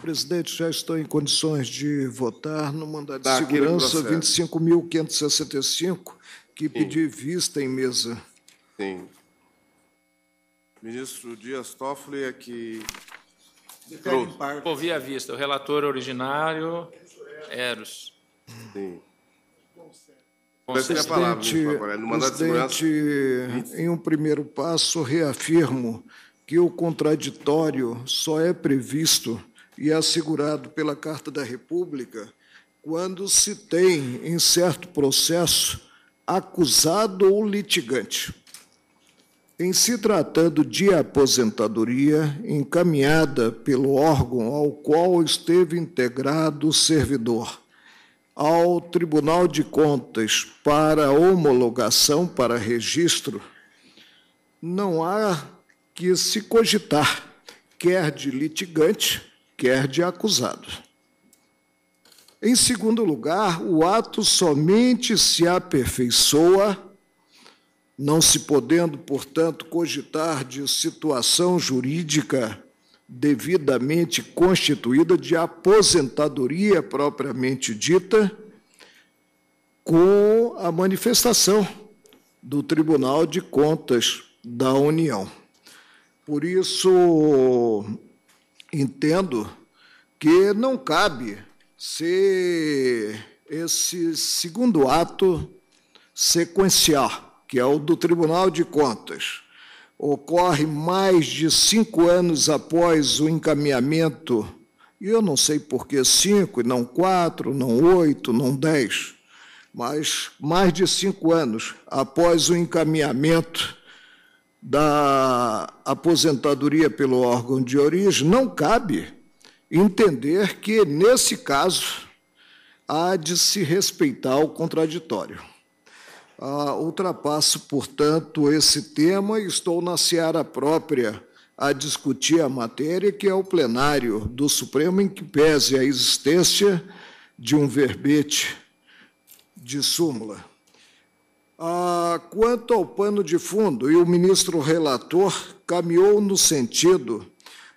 Presidente, já estou em condições de votar no mandado tá de segurança 25.565, que Sim. pedi vista em mesa. Sim. Ministro Dias Toffoli aqui. É que... Por via vista, o relator originário, Eros. Sim. Presidente, é palavra, presidente né? em um primeiro passo, reafirmo que o contraditório só é previsto e assegurado pela Carta da República quando se tem, em certo processo, acusado ou litigante. Em se tratando de aposentadoria encaminhada pelo órgão ao qual esteve integrado o servidor ao Tribunal de Contas para homologação para registro, não há que se cogitar, quer de litigante, quer de acusado. Em segundo lugar, o ato somente se aperfeiçoa, não se podendo, portanto, cogitar de situação jurídica devidamente constituída de aposentadoria propriamente dita, com a manifestação do Tribunal de Contas da União. Por isso, entendo que não cabe se esse segundo ato sequencial, que é o do Tribunal de Contas, ocorre mais de cinco anos após o encaminhamento, e eu não sei por que cinco, não quatro, não oito, não dez, mas mais de cinco anos após o encaminhamento da aposentadoria pelo órgão de origem, não cabe entender que, nesse caso, há de se respeitar o contraditório. Ah, ultrapasso, portanto, esse tema e estou na seara própria a discutir a matéria, que é o plenário do Supremo, em que pese a existência de um verbete de súmula. Ah, quanto ao pano de fundo, e o ministro relator caminhou no sentido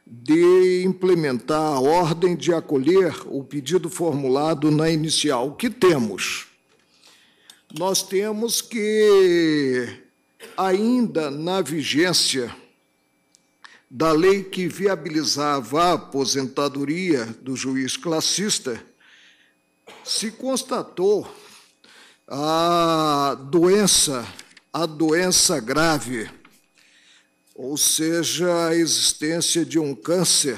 de implementar a ordem de acolher o pedido formulado na inicial. O que temos? Nós temos que, ainda na vigência da lei que viabilizava a aposentadoria do juiz classista, se constatou a doença, a doença grave, ou seja, a existência de um câncer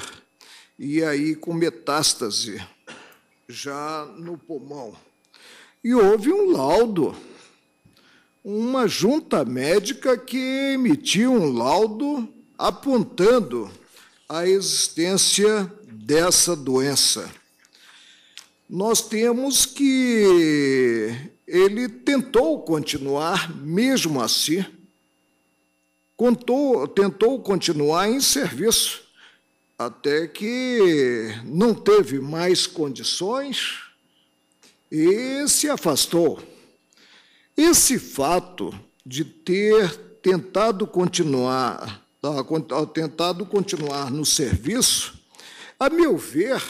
e aí com metástase já no pulmão. E houve um laudo, uma junta médica que emitiu um laudo apontando a existência dessa doença. Nós temos que ele tentou continuar, mesmo assim, contou, tentou continuar em serviço, até que não teve mais condições e se afastou. Esse fato de ter tentado continuar, tentado continuar no serviço, a meu ver,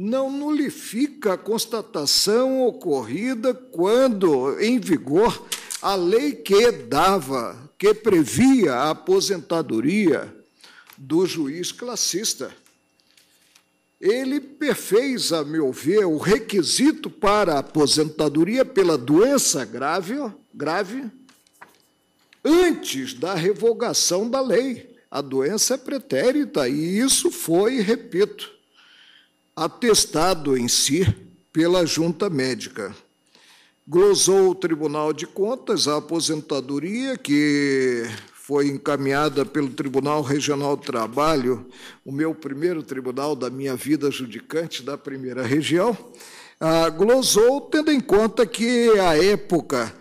não nulifica a constatação ocorrida quando em vigor a lei que dava, que previa a aposentadoria do juiz classista. Ele perfez, a meu ver, o requisito para a aposentadoria pela doença grave, grave antes da revogação da lei. A doença é pretérita e isso foi, repito, atestado em si pela junta médica. Glosou o Tribunal de Contas a aposentadoria que foi encaminhada pelo Tribunal Regional do Trabalho, o meu primeiro tribunal da minha vida judicante da primeira região, ah, glosou tendo em conta que a época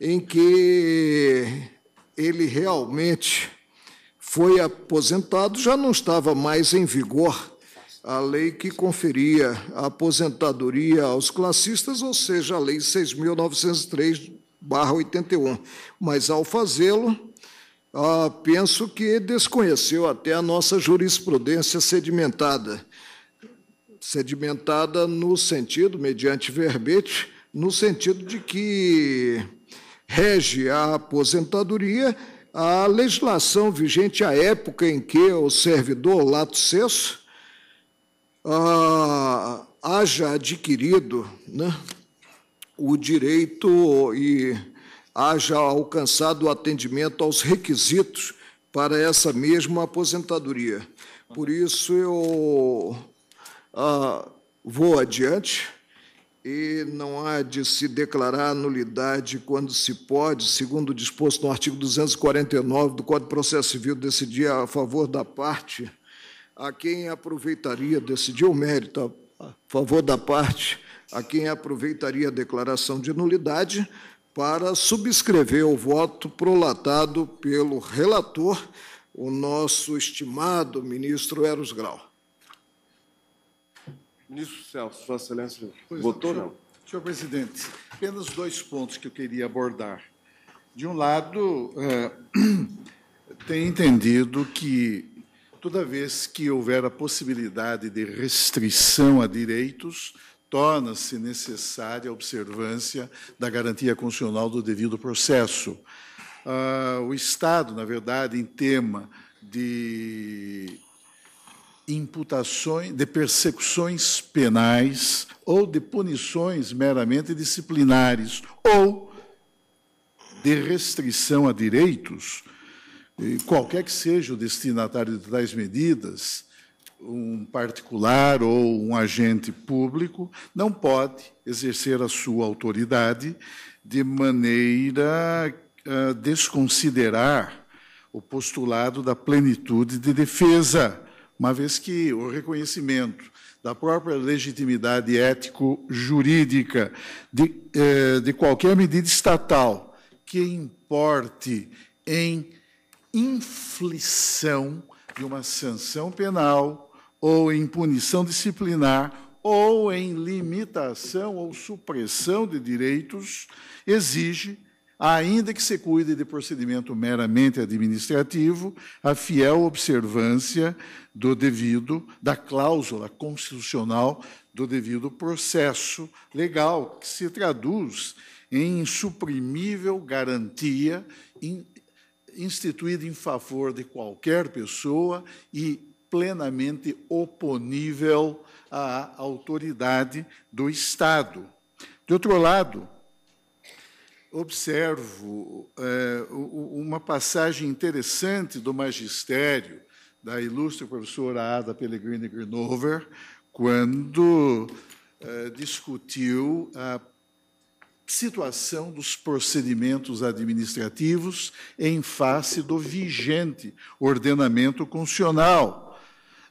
em que ele realmente foi aposentado já não estava mais em vigor a lei que conferia a aposentadoria aos classistas, ou seja, a Lei 6.903-81. Mas, ao fazê-lo, ah, penso que desconheceu até a nossa jurisprudência sedimentada. Sedimentada no sentido, mediante verbete, no sentido de que rege a aposentadoria a legislação vigente à época em que o servidor lato senso ah, haja adquirido né, o direito e haja alcançado o atendimento aos requisitos para essa mesma aposentadoria. Por isso, eu ah, vou adiante e não há de se declarar nulidade quando se pode, segundo disposto no artigo 249 do Código de Processo Civil, decidir a favor da parte a quem aproveitaria, decidiu o mérito a favor da parte, a quem aproveitaria a declaração de nulidade para subscrever o voto prolatado pelo relator, o nosso estimado ministro Eros Grau. Ministro Celso, Sua Excelência, pois votou não? Senhor, senhor presidente, apenas dois pontos que eu queria abordar. De um lado, é, eh, tem entendido que toda vez que houver a possibilidade de restrição a direitos, torna-se necessária a observância da garantia constitucional do devido processo. Ah, o Estado, na verdade, em tema de imputações, de persecuções penais ou de punições meramente disciplinares ou de restrição a direitos, e qualquer que seja o destinatário das medidas, um particular ou um agente público não pode exercer a sua autoridade de maneira a ah, desconsiderar o postulado da plenitude de defesa, uma vez que o reconhecimento da própria legitimidade ético-jurídica de, eh, de qualquer medida estatal que importe em inflição de uma sanção penal ou em punição disciplinar ou em limitação ou supressão de direitos exige, ainda que se cuide de procedimento meramente administrativo, a fiel observância do devido da cláusula constitucional do devido processo legal, que se traduz em insuprimível garantia instituída em favor de qualquer pessoa e plenamente oponível à autoridade do Estado. De outro lado, observo é, uma passagem interessante do magistério da ilustre professora Ada Pellegrini Grinover, quando é, discutiu a situação dos procedimentos administrativos em face do vigente ordenamento constitucional,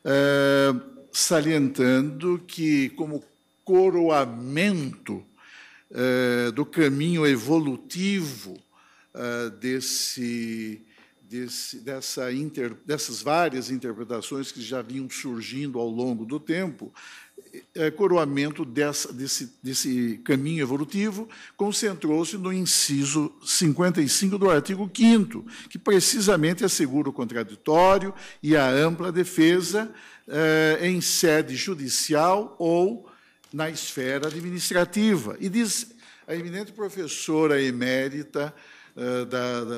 eh, salientando que, como coroamento eh, do caminho evolutivo eh, desse Desse, dessa inter, dessas várias interpretações que já vinham surgindo ao longo do tempo, é, coroamento dessa, desse, desse caminho evolutivo, concentrou-se no inciso 55 do artigo 5, que precisamente assegura o contraditório e a ampla defesa é, em sede judicial ou na esfera administrativa. E diz a eminente professora emérita é, da, da,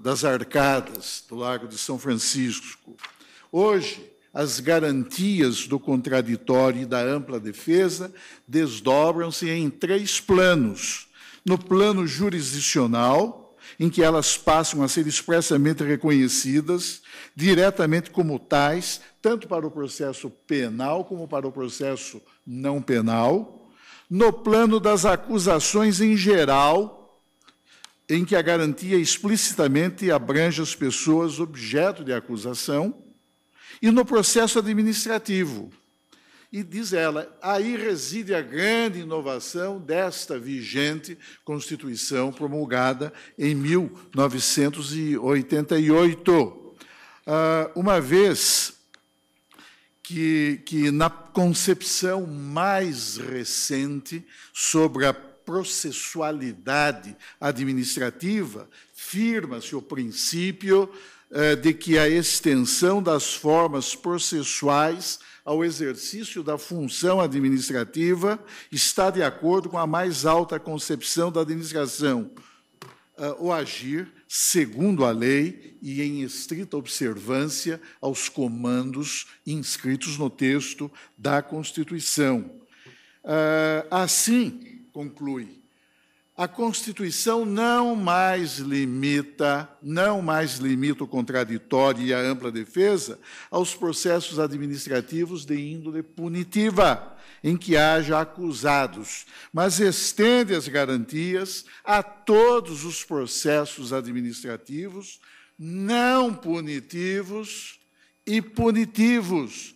das Arcadas, do Lago de São Francisco, hoje as garantias do contraditório e da ampla defesa desdobram-se em três planos. No plano jurisdicional, em que elas passam a ser expressamente reconhecidas, diretamente como tais, tanto para o processo penal como para o processo não penal. No plano das acusações em geral, em que a garantia explicitamente abrange as pessoas objeto de acusação, e no processo administrativo. E diz ela, aí reside a grande inovação desta vigente Constituição promulgada em 1988. Ah, uma vez que, que, na concepção mais recente sobre a processualidade administrativa, firma-se o princípio é, de que a extensão das formas processuais ao exercício da função administrativa está de acordo com a mais alta concepção da administração, é, o agir segundo a lei e em estrita observância aos comandos inscritos no texto da Constituição. É, assim, conclui a Constituição não mais limita, não mais limita o contraditório e a ampla defesa aos processos administrativos de índole punitiva, em que haja acusados, mas estende as garantias a todos os processos administrativos não punitivos e punitivos.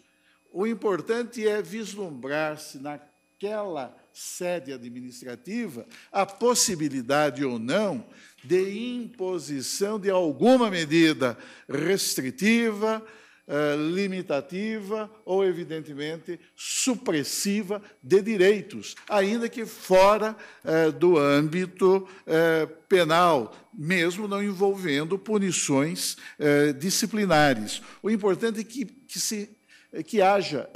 O importante é vislumbrar-se naquela sede administrativa a possibilidade ou não de imposição de alguma medida restritiva, eh, limitativa ou, evidentemente, supressiva de direitos, ainda que fora eh, do âmbito eh, penal, mesmo não envolvendo punições disciplinares. O importante é que, que, se, que haja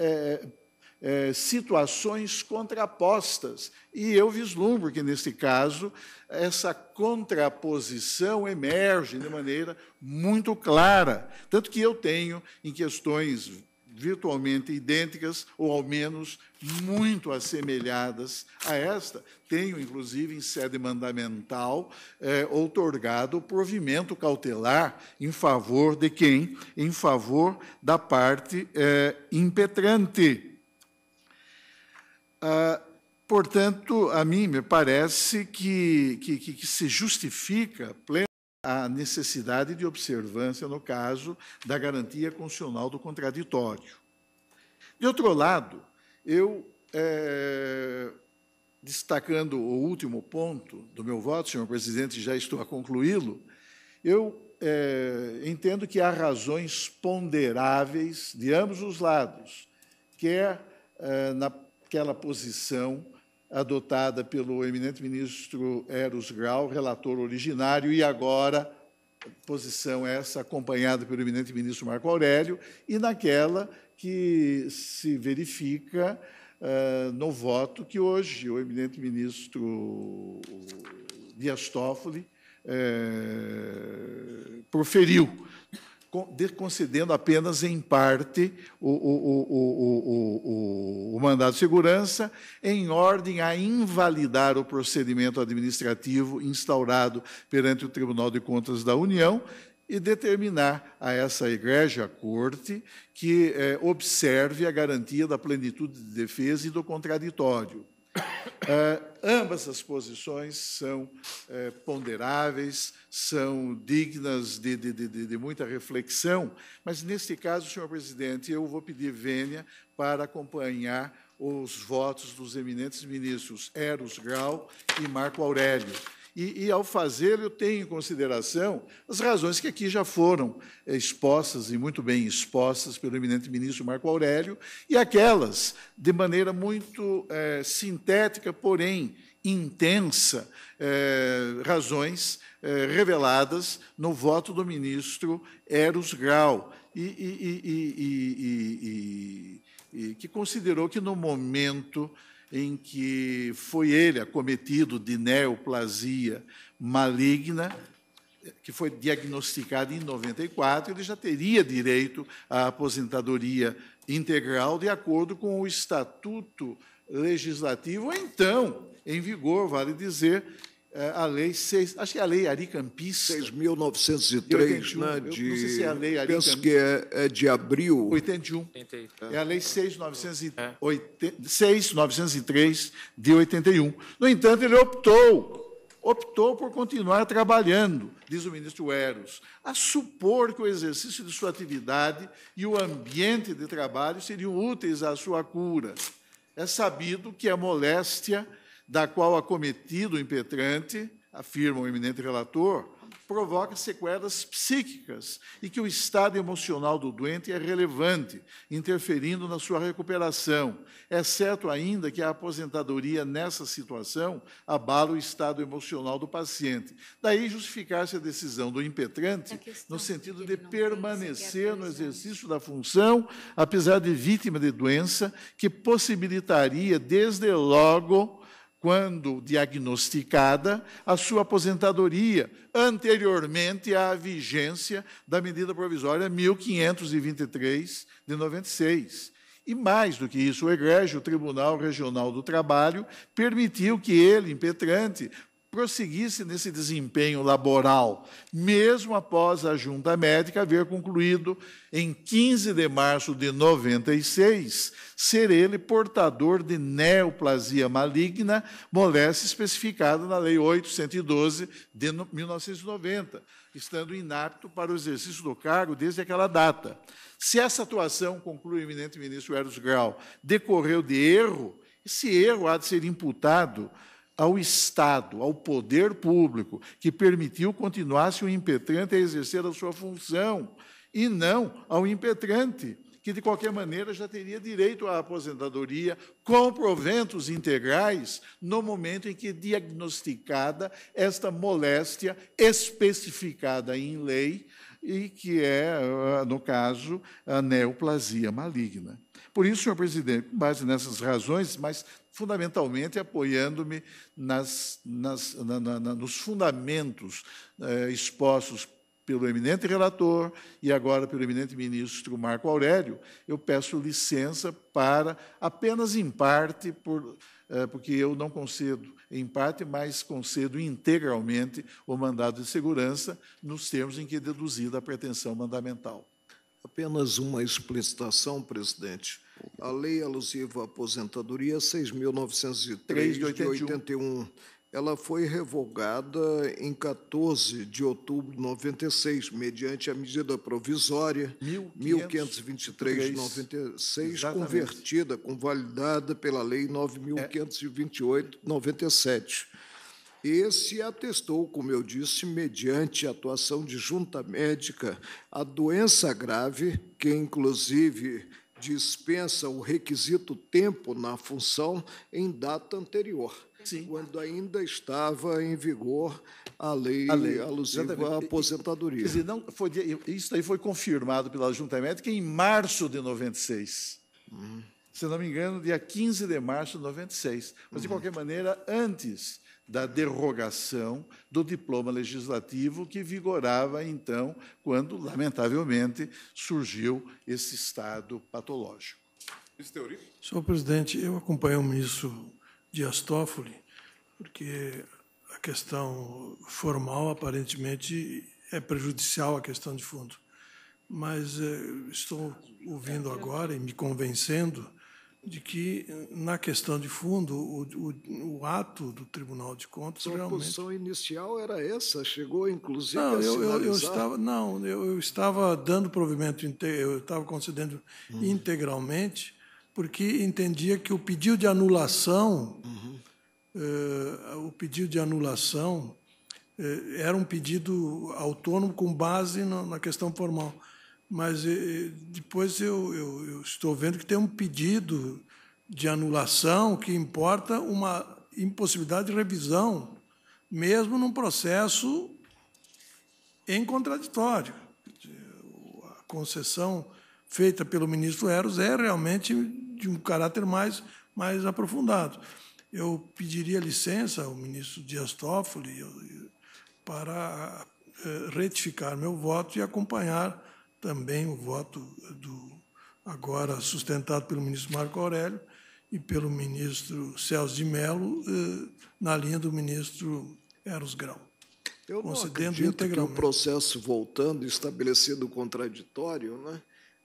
é, situações contrapostas. E eu vislumbro que, nesse caso, essa contraposição emerge de maneira muito clara. Tanto que eu tenho, em questões virtualmente idênticas, ou ao menos muito assemelhadas a esta. Tenho, inclusive, em sede mandamental, é, outorgado o provimento cautelar em favor de quem? Em favor da parte é, impetrante. Ah, portanto, a mim me parece que, que, que se justifica plena a necessidade de observância, no caso, da garantia constitucional do contraditório. De outro lado, eu, é, destacando o último ponto do meu voto, senhor presidente, já estou a concluí-lo, eu é, entendo que há razões ponderáveis de ambos os lados, quer é, na aquela posição adotada pelo eminente ministro Eros Grau, relator originário, e agora posição essa acompanhada pelo eminente ministro Marco Aurélio, e naquela que se verifica uh, no voto que hoje o eminente ministro Dias Toffoli uh, proferiu concedendo apenas em parte o, o, o, o, mandato de segurança, em ordem a invalidar o procedimento administrativo instaurado perante o Tribunal de Contas da União e determinar a essa igreja, a corte, que é, observe a garantia da plenitude de defesa e do contraditório Uh, ambas as posições são uh, ponderáveis, são dignas de, de, de, de, muita reflexão, mas neste caso, senhor presidente, eu vou pedir vênia para acompanhar os votos dos eminentes ministros Eros Grau e Marco Aurélio. E, e, ao fazer, eu tenho em consideração as razões que aqui já foram eh, expostas, e muito bem expostas, pelo eminente ministro Marco Aurélio, e aquelas, de maneira muito é, sintética, porém intensa, é, razões é, reveladas no voto do ministro Eros Grau. e, e, e que considerou que no momento em que foi ele acometido de neoplasia maligna, que foi diagnosticado em 94, ele já teria direito à aposentadoria integral de acordo com o estatuto legislativo, ou então, em vigor, vale dizer, é, a lei 6, acho que é a lei Ari Campista. 6.903, né? De, não sei se é a lei Ari Penso Campista. que é, é, de abril. 81. É. é a lei 6.903 é. de 81. No entanto, ele optou optou por continuar trabalhando, diz o ministro Eros, a supor que o exercício de sua atividade e o ambiente de trabalho seriam úteis à sua cura. É sabido que a moléstia da qual acometido o impetrante, afirma o eminente relator, provoca sequelas psíquicas e que o estado emocional do doente é relevante, interferindo na sua recuperação, exceto ainda que a aposentadoria nessa situação abala o estado emocional do paciente. Daí justificar-se a decisão do impetrante no sentido de permanecer no né? exercício da função, apesar de vítima de doença que possibilitaria desde logo quando diagnosticada, a sua aposentadoria anteriormente à vigência da medida provisória 1523 de 96. E mais do que isso, o egrégio Tribunal Regional do Trabalho permitiu que ele, impetrante, prosseguisse nesse desempenho laboral, mesmo após a junta médica haver concluído, em 15 de março de 96, ser ele portador de neoplasia maligna, moléstia especificada na Lei 812 de 1990, estando inapto para o exercício do cargo desde aquela data. Se essa atuação, conclui o eminente ministro Eros Grau, decorreu de erro, esse erro há de ser imputado ao Estado, ao poder público, que permitiu continuasse o impetrante a exercer a sua função, e não ao impetrante, que de qualquer maneira já teria direito à aposentadoria com proventos integrais no momento em que diagnosticada esta moléstia especificada em lei e que é, ah, no caso, a neoplasia maligna. Por isso, senhor presidente, com base nessas razões, mas fundamentalmente apoiando-me nas, nas, na, na, nos fundamentos eh, expostos pelo eminente relator e agora pelo eminente ministro Marco Aurélio, eu peço licença para, apenas em parte, por, eh, porque eu não concedo em parte, mas concedo integralmente o mandado de segurança nos termos em que é deduzida a pretensão mandamental. Apenas uma explicitação, presidente a lei alusiva à aposentadoria 6.903 de 81. Ela foi revogada em 14 de outubro de 96, mediante a medida provisória 1523 de 96, Exatamente. convertida, convalidada pela Lei 9.528 de 97. Esse atestou, como eu disse, mediante atuação de junta médica, a doença grave, que inclusive dispensa o requisito tempo na função em data anterior. Sim. Quando ainda estava em vigor a lei, a lei alusiva exatamente. à aposentadoria. Quer dizer, não, foi, isso aí foi confirmado pela Junta Médica em março de 96. Hum. Se não me engano, dia 15 de março de 96. Mas, de hum. qualquer maneira, antes da derrogação do diploma legislativo que vigorava então, quando, lamentavelmente, surgiu esse estado patológico. É Senhor presidente, eu acompanho o ministro Dias Toffoli, porque a questão formal aparentemente é prejudicial à questão de fundo. Mas eh, estou ouvindo agora e me convencendo de que, na questão de fundo, o, o, o ato do Tribunal de Contas Sua realmente... A posição inicial era essa? Chegou, inclusive, não, a eu, eu, eu estava Não, eu, eu, estava dando provimento, eu estava concedendo uhum. integralmente, porque entendia que o pedido de anulação, uhum. eh, o pedido de anulação eh, era um pedido autônomo com base na, na questão formal mas depois eu, eu, eu, estou vendo que tem um pedido de anulação que importa uma impossibilidade de revisão, mesmo num processo em contraditório. A concessão feita pelo ministro Eros é realmente de um caráter mais, mais aprofundado. Eu pediria licença ao ministro Dias Toffoli para eh, retificar meu voto e acompanhar também o voto do agora sustentado pelo ministro Marco Aurélio e pelo ministro Celso de Mello, eh, na linha do ministro Eros Grau. Eu não acredito que o processo voltando estabelecido contraditório, né,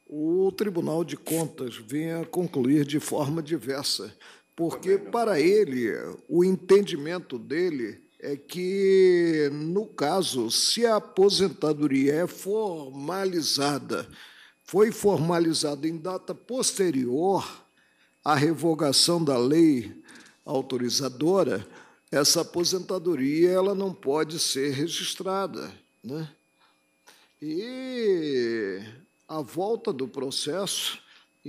o Tribunal de Contas vinha concluir de forma diversa, porque para ele o entendimento dele é que, no caso, se a aposentadoria é formalizada, foi formalizada em data posterior à revogação da lei autorizadora, essa aposentadoria ela não pode ser registrada. Né? E a volta do processo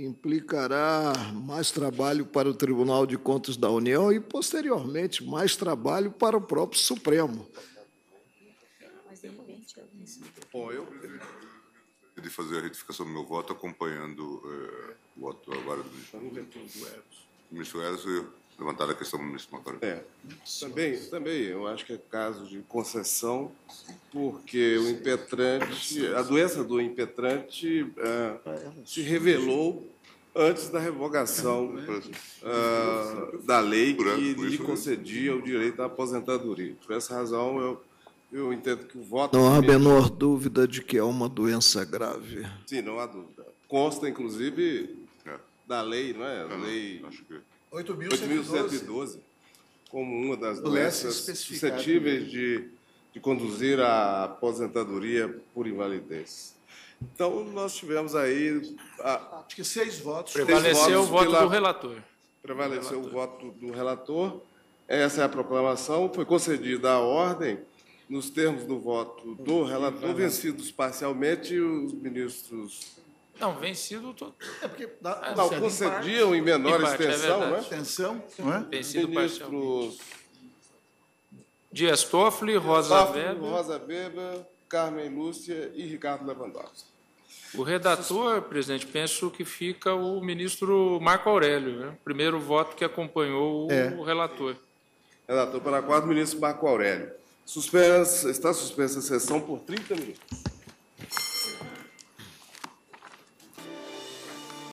implicará mais trabalho para o Tribunal de Contas da União e, posteriormente, mais trabalho para o próprio Supremo. Bom, eu de fazer a retificação do meu voto acompanhando eh, o voto agora do ministro Eros. Ministro eu levantaram a questão municipal. É, também, também, eu acho que é caso de concessão, porque o impetrante, a doença do impetrante uh, se revelou antes da revogação uh, da lei que lhe né? concedia o direito à aposentadoria. Por essa razão, eu eu entendo que o voto. Não há a menor dúvida de que é uma doença grave. Sim, não há dúvida. Consta, inclusive, é. da lei, não é? é lei. Acho que... 8.112 como uma das doenças suscetíveis né? de, de conduzir à aposentadoria por invalidez. Então, nós tivemos aí. A, Acho que seis votos. Prevaleceu seis votos o voto pela, do relator. Prevaleceu relator. o voto do relator. Essa é a proclamação. Foi concedida a ordem, nos termos do voto do hum, relator, vencidos parcialmente os ministros não, vencido todo. É porque ah, não, é concediam em, em menor em parte, é extensão, é né? Extensão, não é? Vencido Ministros... Dias Toffoli, Rosa Toffoli, Weber. Rosa Weber, Carmen Lúcia e Ricardo Lewandowski. O redator, presidente, penso que fica o ministro Marco Aurélio, né? primeiro voto que acompanhou é. o relator. Relator para quadro, ministro Marco Aurélio. Suspensa, está suspensa a sessão por 30 minutos.